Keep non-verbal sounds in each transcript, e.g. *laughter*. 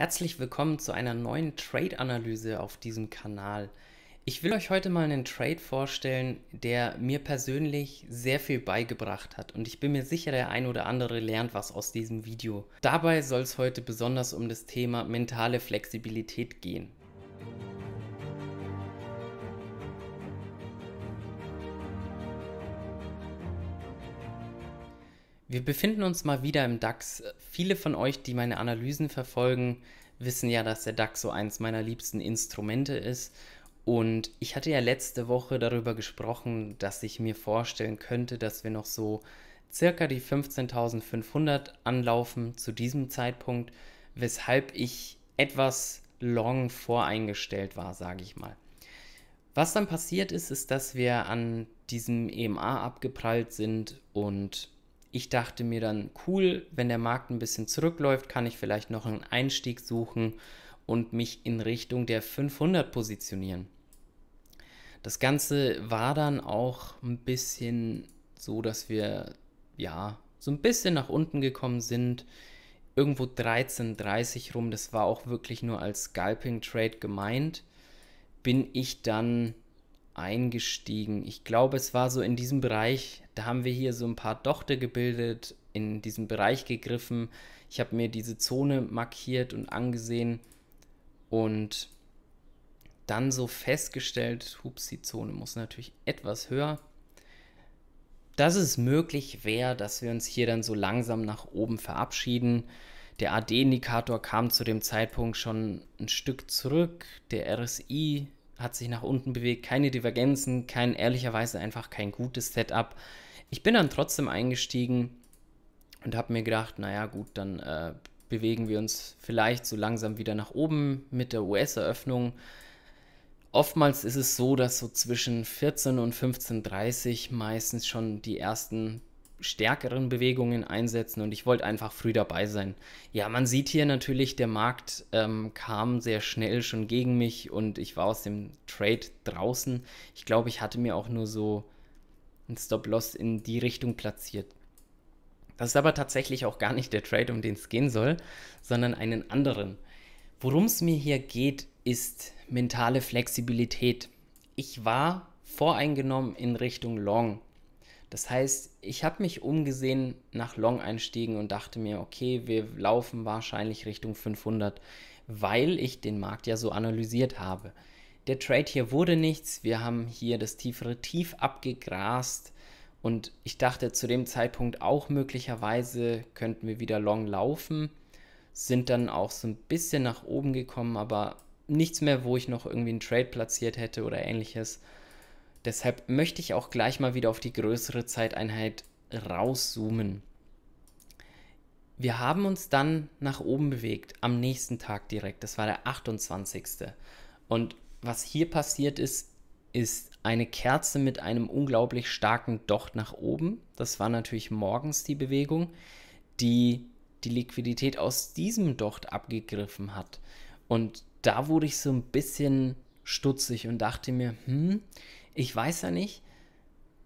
Herzlich willkommen zu einer neuen Trade-Analyse auf diesem Kanal. Ich will euch heute mal einen Trade vorstellen, der mir persönlich sehr viel beigebracht hat und ich bin mir sicher, der ein oder andere lernt was aus diesem Video. Dabei soll es heute besonders um das Thema mentale Flexibilität gehen. Wir befinden uns mal wieder im DAX. Viele von euch, die meine Analysen verfolgen, wissen ja, dass der DAX so eins meiner liebsten Instrumente ist. Und ich hatte ja letzte Woche darüber gesprochen, dass ich mir vorstellen könnte, dass wir noch so circa die 15.500 anlaufen zu diesem Zeitpunkt, weshalb ich etwas long voreingestellt war, sage ich mal. Was dann passiert ist, ist, dass wir an diesem EMA abgeprallt sind und ich dachte mir dann, cool, wenn der Markt ein bisschen zurückläuft, kann ich vielleicht noch einen Einstieg suchen und mich in Richtung der 500 positionieren. Das Ganze war dann auch ein bisschen so, dass wir ja so ein bisschen nach unten gekommen sind. Irgendwo 13,30 rum, das war auch wirklich nur als Scalping-Trade gemeint, bin ich dann eingestiegen. Ich glaube, es war so in diesem Bereich, da haben wir hier so ein paar Dochte gebildet, in diesem Bereich gegriffen. Ich habe mir diese Zone markiert und angesehen und dann so festgestellt, hups, die Zone muss natürlich etwas höher. Dass es möglich wäre, dass wir uns hier dann so langsam nach oben verabschieden. Der AD-Indikator kam zu dem Zeitpunkt schon ein Stück zurück. Der RSI hat sich nach unten bewegt, keine Divergenzen, kein ehrlicherweise einfach kein gutes Setup. Ich bin dann trotzdem eingestiegen und habe mir gedacht, naja gut, dann äh, bewegen wir uns vielleicht so langsam wieder nach oben mit der US-Eröffnung. Oftmals ist es so, dass so zwischen 14 und 15.30 meistens schon die ersten stärkeren Bewegungen einsetzen und ich wollte einfach früh dabei sein. Ja, man sieht hier natürlich, der Markt ähm, kam sehr schnell schon gegen mich und ich war aus dem Trade draußen. Ich glaube, ich hatte mir auch nur so einen Stop-Loss in die Richtung platziert. Das ist aber tatsächlich auch gar nicht der Trade, um den es gehen soll, sondern einen anderen. Worum es mir hier geht, ist mentale Flexibilität. Ich war voreingenommen in Richtung Long das heißt, ich habe mich umgesehen nach Long-Einstiegen und dachte mir, okay, wir laufen wahrscheinlich Richtung 500, weil ich den Markt ja so analysiert habe. Der Trade hier wurde nichts, wir haben hier das tiefere Tief abgegrast und ich dachte zu dem Zeitpunkt auch möglicherweise könnten wir wieder Long laufen, sind dann auch so ein bisschen nach oben gekommen, aber nichts mehr, wo ich noch irgendwie einen Trade platziert hätte oder ähnliches. Deshalb möchte ich auch gleich mal wieder auf die größere Zeiteinheit rauszoomen. Wir haben uns dann nach oben bewegt, am nächsten Tag direkt. Das war der 28. Und was hier passiert ist, ist eine Kerze mit einem unglaublich starken Docht nach oben. Das war natürlich morgens die Bewegung, die die Liquidität aus diesem Docht abgegriffen hat. Und da wurde ich so ein bisschen stutzig und dachte mir, hm, ich weiß ja nicht,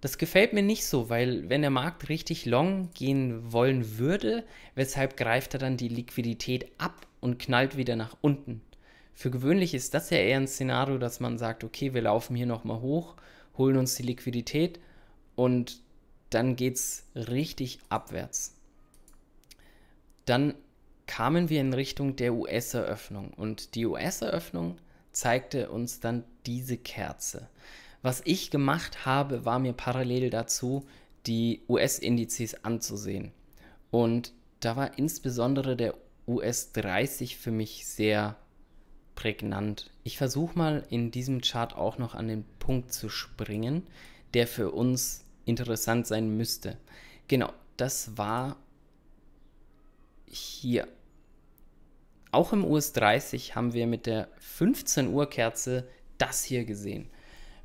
das gefällt mir nicht so, weil wenn der Markt richtig long gehen wollen würde, weshalb greift er dann die Liquidität ab und knallt wieder nach unten? Für gewöhnlich ist das ja eher ein Szenario, dass man sagt, okay, wir laufen hier nochmal hoch, holen uns die Liquidität und dann geht es richtig abwärts. Dann kamen wir in Richtung der US-Eröffnung und die US-Eröffnung zeigte uns dann diese Kerze. Was ich gemacht habe, war mir parallel dazu, die US-Indizes anzusehen. Und da war insbesondere der US 30 für mich sehr prägnant. Ich versuche mal in diesem Chart auch noch an den Punkt zu springen, der für uns interessant sein müsste. Genau, das war hier. Auch im US 30 haben wir mit der 15 Uhr Kerze das hier gesehen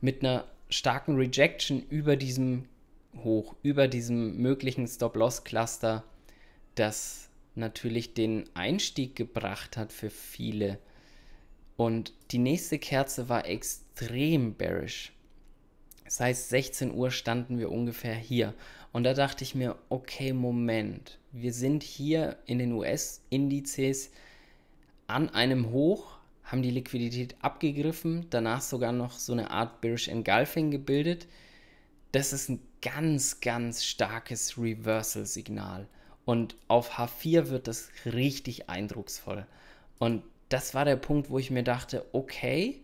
mit einer starken Rejection über diesem Hoch, über diesem möglichen Stop-Loss-Cluster, das natürlich den Einstieg gebracht hat für viele. Und die nächste Kerze war extrem bearish. Das heißt, 16 Uhr standen wir ungefähr hier. Und da dachte ich mir, okay, Moment, wir sind hier in den US-Indizes an einem Hoch, haben die Liquidität abgegriffen, danach sogar noch so eine Art Bearish Engulfing gebildet. Das ist ein ganz, ganz starkes Reversal-Signal. Und auf H4 wird das richtig eindrucksvoll. Und das war der Punkt, wo ich mir dachte, okay,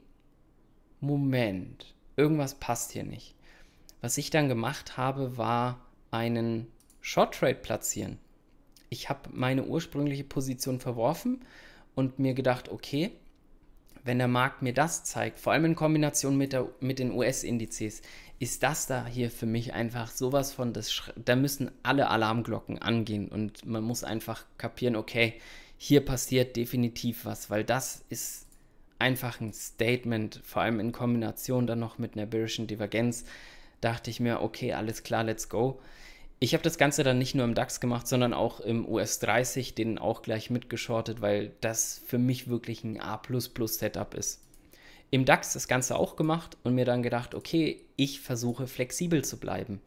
Moment, irgendwas passt hier nicht. Was ich dann gemacht habe, war einen Short Trade platzieren. Ich habe meine ursprüngliche Position verworfen und mir gedacht, okay, wenn der Markt mir das zeigt, vor allem in Kombination mit, der, mit den US-Indizes, ist das da hier für mich einfach sowas von, das, da müssen alle Alarmglocken angehen und man muss einfach kapieren, okay, hier passiert definitiv was, weil das ist einfach ein Statement, vor allem in Kombination dann noch mit einer börschen Divergenz, dachte ich mir, okay, alles klar, let's go ich habe das Ganze dann nicht nur im DAX gemacht, sondern auch im US 30, den auch gleich mitgeschortet, weil das für mich wirklich ein A Setup ist. Im DAX das Ganze auch gemacht und mir dann gedacht, okay, ich versuche flexibel zu bleiben.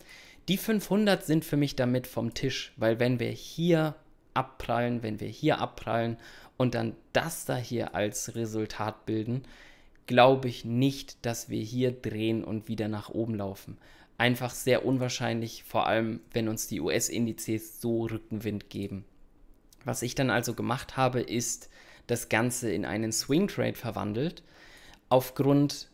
Die 500 sind für mich damit vom Tisch, weil wenn wir hier abprallen, wenn wir hier abprallen und dann das da hier als Resultat bilden, glaube ich nicht, dass wir hier drehen und wieder nach oben laufen einfach sehr unwahrscheinlich, vor allem wenn uns die US-Indizes so Rückenwind geben. Was ich dann also gemacht habe, ist das Ganze in einen Swing Trade verwandelt. Aufgrund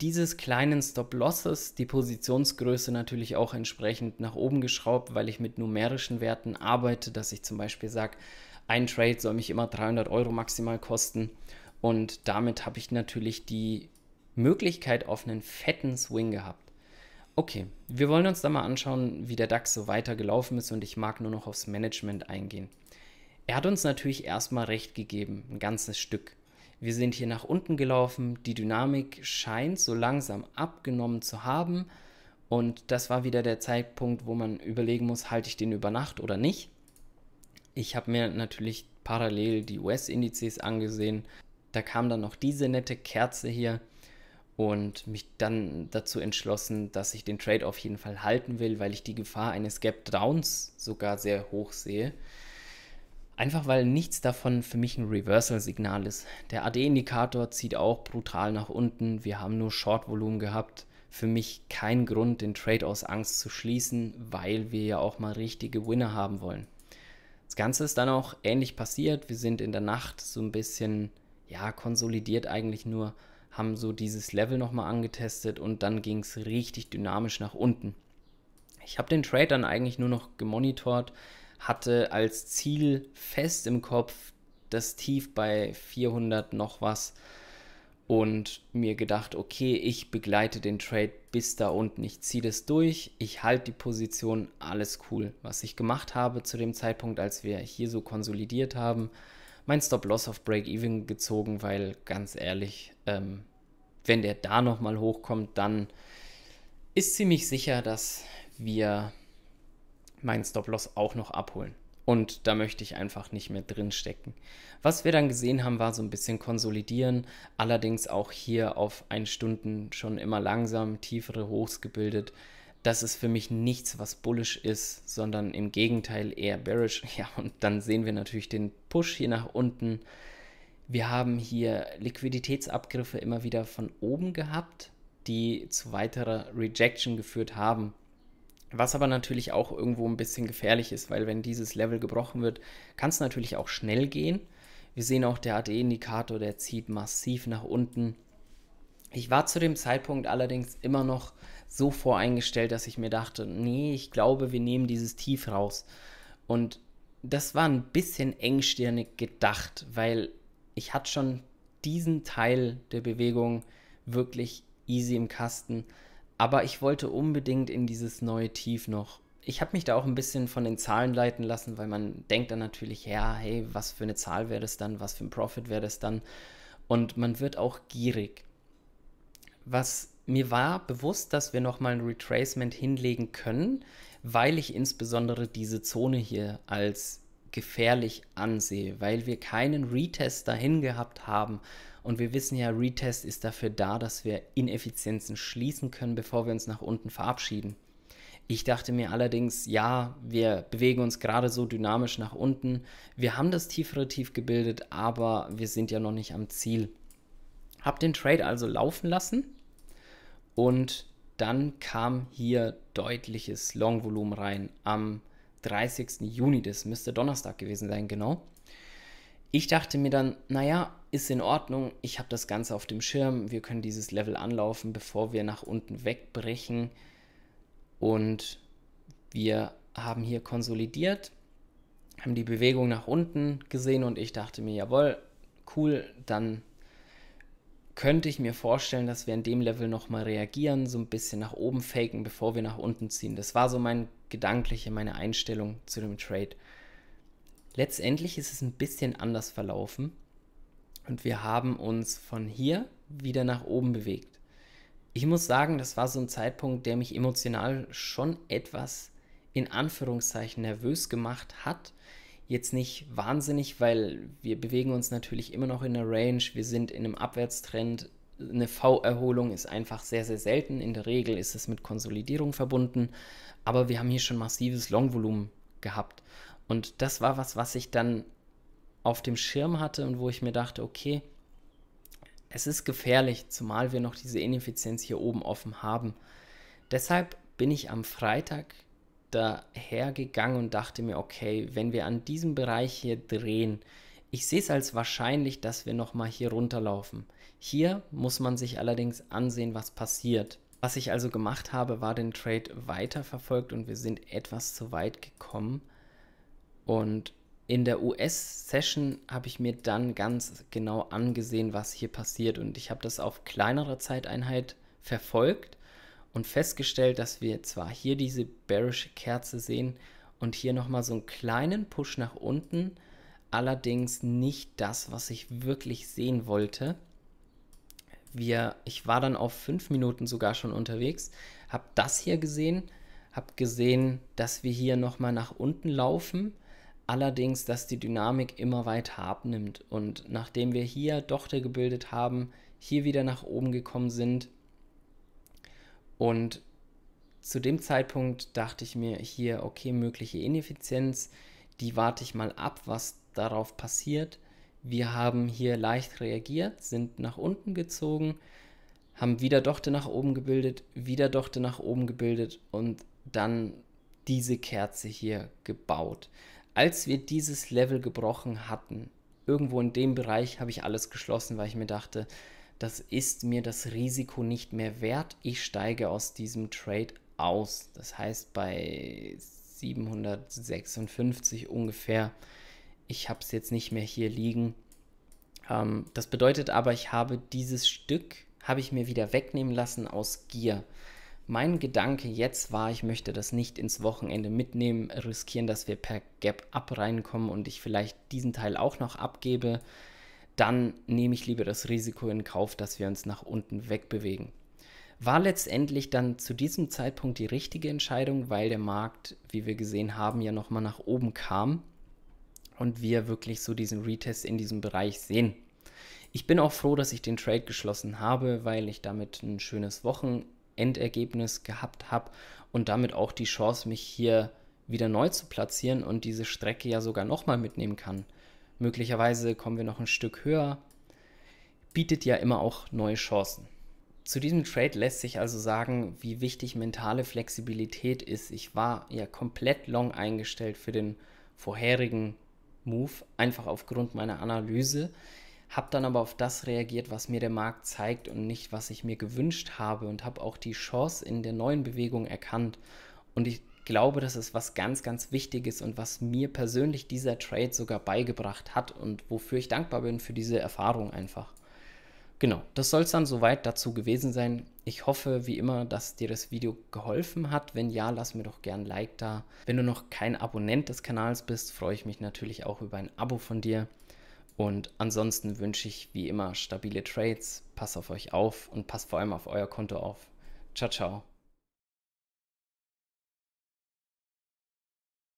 dieses kleinen Stop-Losses die Positionsgröße natürlich auch entsprechend nach oben geschraubt, weil ich mit numerischen Werten arbeite, dass ich zum Beispiel sage, ein Trade soll mich immer 300 Euro maximal kosten. Und damit habe ich natürlich die Möglichkeit auf einen fetten Swing gehabt. Okay, wir wollen uns da mal anschauen, wie der DAX so weitergelaufen ist und ich mag nur noch aufs Management eingehen. Er hat uns natürlich erstmal recht gegeben, ein ganzes Stück. Wir sind hier nach unten gelaufen, die Dynamik scheint so langsam abgenommen zu haben und das war wieder der Zeitpunkt, wo man überlegen muss, halte ich den über Nacht oder nicht. Ich habe mir natürlich parallel die US-Indizes angesehen. Da kam dann noch diese nette Kerze hier und mich dann dazu entschlossen, dass ich den Trade auf jeden Fall halten will, weil ich die Gefahr eines Gap Downs sogar sehr hoch sehe. Einfach weil nichts davon für mich ein Reversal-Signal ist. Der AD-Indikator zieht auch brutal nach unten. Wir haben nur Short-Volumen gehabt. Für mich kein Grund, den Trade aus Angst zu schließen, weil wir ja auch mal richtige Winner haben wollen. Das Ganze ist dann auch ähnlich passiert. Wir sind in der Nacht so ein bisschen, ja, konsolidiert eigentlich nur haben so dieses Level nochmal angetestet und dann ging es richtig dynamisch nach unten. Ich habe den Trade dann eigentlich nur noch gemonitort, hatte als Ziel fest im Kopf das Tief bei 400 noch was und mir gedacht, okay, ich begleite den Trade bis da unten, ich ziehe das durch, ich halte die Position, alles cool. Was ich gemacht habe zu dem Zeitpunkt, als wir hier so konsolidiert haben, mein Stop-Loss auf Break-Even gezogen, weil ganz ehrlich, ähm, wenn der da nochmal hochkommt, dann ist ziemlich sicher, dass wir meinen Stop-Loss auch noch abholen. Und da möchte ich einfach nicht mehr drin stecken. Was wir dann gesehen haben, war so ein bisschen konsolidieren, allerdings auch hier auf 1 Stunden schon immer langsam tiefere Hochs gebildet das ist für mich nichts, was bullish ist, sondern im Gegenteil eher bearish. *laughs* Ja, und dann sehen wir natürlich den Push hier nach unten. Wir haben hier Liquiditätsabgriffe immer wieder von oben gehabt, die zu weiterer Rejection geführt haben. Was aber natürlich auch irgendwo ein bisschen gefährlich ist, weil wenn dieses Level gebrochen wird, kann es natürlich auch schnell gehen. Wir sehen auch der AD-Indikator, der zieht massiv nach unten. Ich war zu dem Zeitpunkt allerdings immer noch so voreingestellt, dass ich mir dachte, nee, ich glaube, wir nehmen dieses Tief raus. Und das war ein bisschen engstirnig gedacht, weil ich hatte schon diesen Teil der Bewegung wirklich easy im Kasten. Aber ich wollte unbedingt in dieses neue Tief noch. Ich habe mich da auch ein bisschen von den Zahlen leiten lassen, weil man denkt dann natürlich, ja, hey, was für eine Zahl wäre das dann, was für ein Profit wäre das dann. Und man wird auch gierig. Was mir war bewusst, dass wir nochmal ein Retracement hinlegen können, weil ich insbesondere diese Zone hier als gefährlich ansehe, weil wir keinen Retest dahin gehabt haben. Und wir wissen ja, Retest ist dafür da, dass wir Ineffizienzen schließen können, bevor wir uns nach unten verabschieden. Ich dachte mir allerdings, ja, wir bewegen uns gerade so dynamisch nach unten. Wir haben das tiefere Tief gebildet, aber wir sind ja noch nicht am Ziel. Hab den Trade also laufen lassen und dann kam hier deutliches Longvolumen rein am 30. Juni. Das müsste Donnerstag gewesen sein, genau. Ich dachte mir dann, naja, ist in Ordnung. Ich habe das Ganze auf dem Schirm. Wir können dieses Level anlaufen, bevor wir nach unten wegbrechen. Und wir haben hier konsolidiert, haben die Bewegung nach unten gesehen und ich dachte mir, jawohl, cool, dann könnte ich mir vorstellen, dass wir in dem Level nochmal reagieren, so ein bisschen nach oben faken, bevor wir nach unten ziehen. Das war so mein gedankliche, meine Einstellung zu dem Trade. Letztendlich ist es ein bisschen anders verlaufen und wir haben uns von hier wieder nach oben bewegt. Ich muss sagen, das war so ein Zeitpunkt, der mich emotional schon etwas in Anführungszeichen nervös gemacht hat, jetzt nicht wahnsinnig, weil wir bewegen uns natürlich immer noch in der Range, wir sind in einem Abwärtstrend. Eine V-Erholung ist einfach sehr, sehr selten. In der Regel ist es mit Konsolidierung verbunden, aber wir haben hier schon massives Long-Volumen gehabt. Und das war was, was ich dann auf dem Schirm hatte und wo ich mir dachte, okay, es ist gefährlich, zumal wir noch diese Ineffizienz hier oben offen haben. Deshalb bin ich am Freitag dahergegangen und dachte mir, okay, wenn wir an diesem Bereich hier drehen, ich sehe es als wahrscheinlich, dass wir nochmal hier runterlaufen. Hier muss man sich allerdings ansehen, was passiert. Was ich also gemacht habe, war den Trade weiterverfolgt und wir sind etwas zu weit gekommen. Und in der US-Session habe ich mir dann ganz genau angesehen, was hier passiert. Und ich habe das auf kleinerer Zeiteinheit verfolgt und festgestellt, dass wir zwar hier diese bearish Kerze sehen und hier nochmal so einen kleinen Push nach unten, allerdings nicht das, was ich wirklich sehen wollte. Wir, ich war dann auf fünf Minuten sogar schon unterwegs, habe das hier gesehen, habe gesehen, dass wir hier nochmal nach unten laufen, allerdings, dass die Dynamik immer weiter abnimmt. Und nachdem wir hier Dochte gebildet haben, hier wieder nach oben gekommen sind, und zu dem Zeitpunkt dachte ich mir hier, okay, mögliche Ineffizienz, die warte ich mal ab, was darauf passiert. Wir haben hier leicht reagiert, sind nach unten gezogen, haben wieder Dochte nach oben gebildet, wieder Dochte nach oben gebildet und dann diese Kerze hier gebaut. Als wir dieses Level gebrochen hatten, irgendwo in dem Bereich habe ich alles geschlossen, weil ich mir dachte, das ist mir das Risiko nicht mehr wert. Ich steige aus diesem Trade aus. Das heißt, bei 756 ungefähr, ich habe es jetzt nicht mehr hier liegen. Ähm, das bedeutet aber, ich habe dieses Stück, habe ich mir wieder wegnehmen lassen aus Gier. Mein Gedanke jetzt war, ich möchte das nicht ins Wochenende mitnehmen, riskieren, dass wir per Gap Up reinkommen und ich vielleicht diesen Teil auch noch abgebe dann nehme ich lieber das Risiko in Kauf, dass wir uns nach unten wegbewegen. War letztendlich dann zu diesem Zeitpunkt die richtige Entscheidung, weil der Markt, wie wir gesehen haben, ja nochmal nach oben kam und wir wirklich so diesen Retest in diesem Bereich sehen. Ich bin auch froh, dass ich den Trade geschlossen habe, weil ich damit ein schönes Wochenendergebnis gehabt habe und damit auch die Chance, mich hier wieder neu zu platzieren und diese Strecke ja sogar nochmal mitnehmen kann. Möglicherweise kommen wir noch ein Stück höher. Bietet ja immer auch neue Chancen. Zu diesem Trade lässt sich also sagen, wie wichtig mentale Flexibilität ist. Ich war ja komplett long eingestellt für den vorherigen Move, einfach aufgrund meiner Analyse. Habe dann aber auf das reagiert, was mir der Markt zeigt und nicht, was ich mir gewünscht habe und habe auch die Chance in der neuen Bewegung erkannt. Und ich, glaube, das ist was ganz, ganz Wichtiges und was mir persönlich dieser Trade sogar beigebracht hat und wofür ich dankbar bin für diese Erfahrung einfach. Genau, das soll es dann soweit dazu gewesen sein. Ich hoffe, wie immer, dass dir das Video geholfen hat. Wenn ja, lass mir doch gern ein Like da. Wenn du noch kein Abonnent des Kanals bist, freue ich mich natürlich auch über ein Abo von dir. Und ansonsten wünsche ich wie immer stabile Trades. Pass auf euch auf und pass vor allem auf euer Konto auf. Ciao, ciao.